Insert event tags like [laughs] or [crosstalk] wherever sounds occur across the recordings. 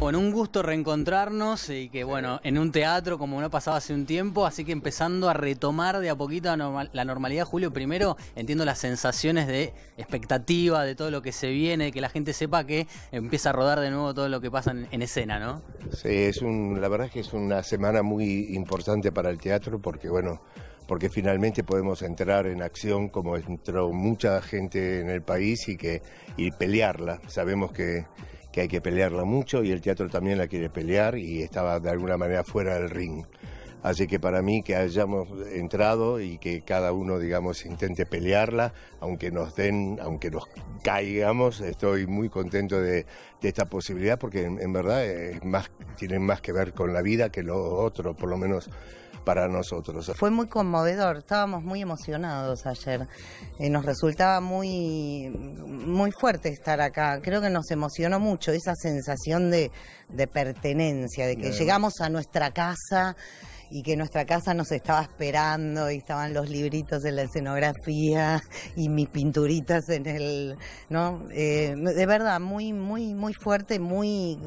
Bueno, un gusto reencontrarnos y que bueno, en un teatro como no pasaba hace un tiempo, así que empezando a retomar de a poquito la normalidad, Julio, primero entiendo las sensaciones de expectativa, de todo lo que se viene, que la gente sepa que empieza a rodar de nuevo todo lo que pasa en, escena, ¿no? Sí, es un, la verdad es que es una semana muy importante para el teatro porque bueno, porque finalmente podemos entrar en acción como entró mucha gente en el país y, que, y pelearla. Sabemos que, hay que pelearla mucho y el teatro también la quiere pelear y estaba de alguna manera fuera del ring. Así que para mí que hayamos entrado y que cada uno, digamos, intente pelearla, aunque nos den, aunque nos caigamos, estoy muy contento de, de esta posibilidad porque en, verdad es más, tienen más que ver con la vida que lo otro, por lo menos para nosotros. Fue muy conmovedor, estábamos muy emocionados ayer. Eh, nos resultaba muy, muy fuerte estar acá. Creo que nos emocionó mucho esa sensación de, pertenencia, de que llegamos a nuestra casa y que nuestra casa nos estaba esperando y estaban los libritos en la escenografía y mis pinturitas en el, ¿no? Eh, de verdad, muy, muy, muy fuerte, muy,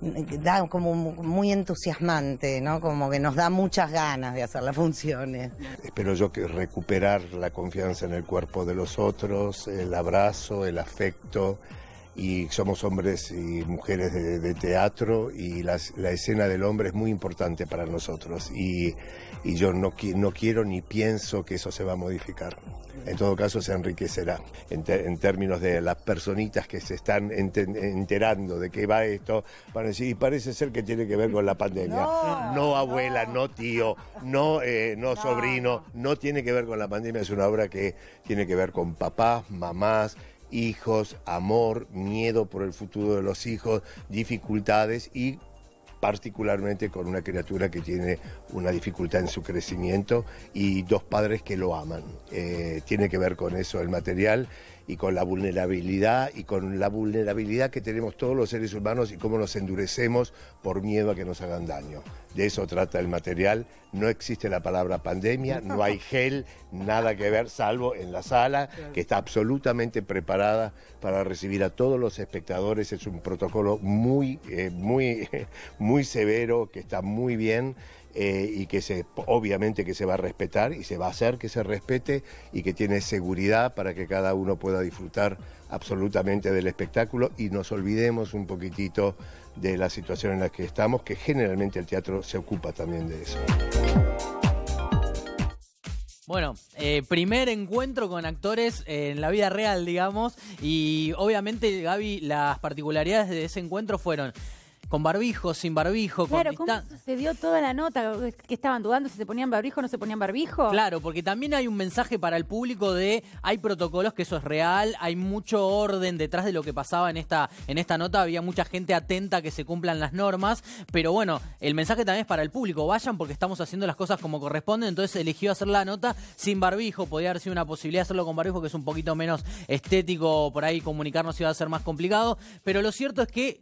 da como muy entusiasmante, ¿no? Como que nos da muchas ganas de hacer las funciones. Espero yo que recuperar la confianza en el cuerpo de los otros, el abrazo, el afecto y somos hombres y mujeres de, teatro y la escena del hombre es muy importante para nosotros y, yo no, no quiero ni pienso que eso se va a modificar. En todo caso se enriquecerá en, términos de las personitas que se están enterando de qué va esto, van y parece ser que tiene que ver con la pandemia. No, abuela, no, tío, no, eh, no sobrino, no tiene que ver con la pandemia, es una obra que tiene que ver con papás, mamás, hijos, amor, miedo por el futuro de los hijos, dificultades y particularmente con una criatura que tiene una dificultad en su crecimiento y dos padres que lo aman. Eh, tiene que ver con eso el material y con la vulnerabilidad y con la vulnerabilidad que tenemos todos los seres humanos y cómo nos endurecemos por miedo a que nos hagan daño. De eso trata el material. No existe la palabra pandemia, no hay [laughs] gel, nada que ver, salvo en la sala, que está absolutamente preparada para recibir a todos los espectadores. Es un protocolo muy, eh, muy, [laughs] muy severo, que está muy bien. Eh, y que se, obviamente que se va a respetar y se va a hacer que se respete y que tiene seguridad para que cada uno pueda disfrutar absolutamente del espectáculo y nos olvidemos un poquitito de la situación en la que estamos, que generalmente el teatro se ocupa también de eso. Bueno, eh, primer encuentro con actores en la vida real, digamos, y obviamente, Gaby, las particularidades de ese encuentro fueron con barbijo, sin barbijo. Claro, con ¿cómo sucedió toda la nota? Que estaban dudando si se ponían barbijo o no se ponían barbijo. Claro, porque también hay un mensaje para el público de hay protocolos, que eso es real, hay mucho orden detrás de lo que pasaba en esta, en esta nota, había mucha gente atenta a que se cumplan las normas, pero bueno, el mensaje también es para el público, vayan porque estamos haciendo las cosas como corresponde, entonces eligió hacer la nota sin barbijo, podría haber sido una posibilidad hacerlo con barbijo, que es un poquito menos estético, por ahí comunicarnos iba a ser más complicado, pero lo cierto es que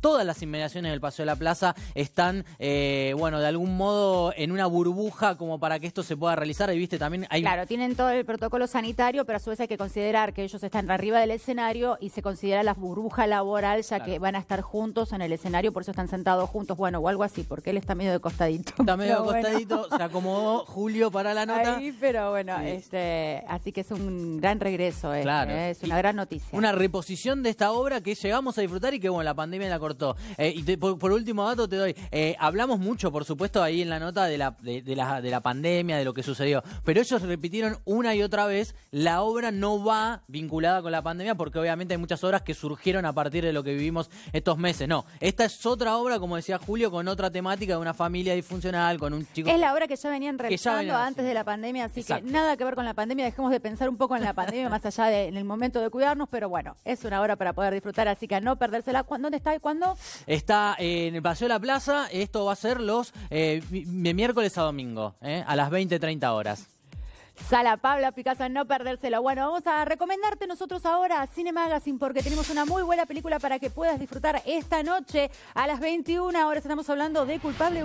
todas las inmediaciones del Paseo de la Plaza están, eh, bueno, de algún modo en una burbuja como para que esto se pueda realizar. Y viste, también hay... Claro, tienen todo el protocolo sanitario, pero a su vez hay que considerar que ellos están arriba del escenario y se considera la burbuja laboral, ya que van a estar juntos en el escenario, por eso están sentados juntos, bueno, o algo así, porque él está medio de costadito. Está medio de costadito, se acomodó Julio para la nota. Ahí, pero bueno, este, así que es un gran regreso, eh, eh, es una gran noticia. Una reposición de esta obra que llegamos a disfrutar y que, bueno, la pandemia la cortó. Eh, y por, último dato te doy, eh, hablamos mucho, por supuesto, ahí en la nota de la, de, pandemia, de lo que sucedió, pero ellos repitieron una y otra vez, la obra no va vinculada con la pandemia, porque obviamente hay muchas obras que surgieron a partir de lo que vivimos estos meses. No, esta es otra obra, como decía Julio, con otra temática de una familia disfuncional, con un chico... Es la obra que ya venían realizando antes de la pandemia, así que nada que ver con la pandemia, dejemos de pensar un poco en la pandemia, [laughs] más allá de en el momento de cuidarnos, pero bueno, es una obra para poder disfrutar, así que a no perdérsela. ¿Dónde está? ¿Cuándo? Está en el Paseo de la Plaza. Esto va a ser los eh, de miércoles a domingo, eh, a las 20, 30 horas. Sala Pablo Picasso, no perdérselo. Bueno, vamos a recomendarte nosotros ahora Cine Magazine porque tenemos una muy buena película para que puedas disfrutar esta noche a las 21 horas. Estamos hablando de Culpable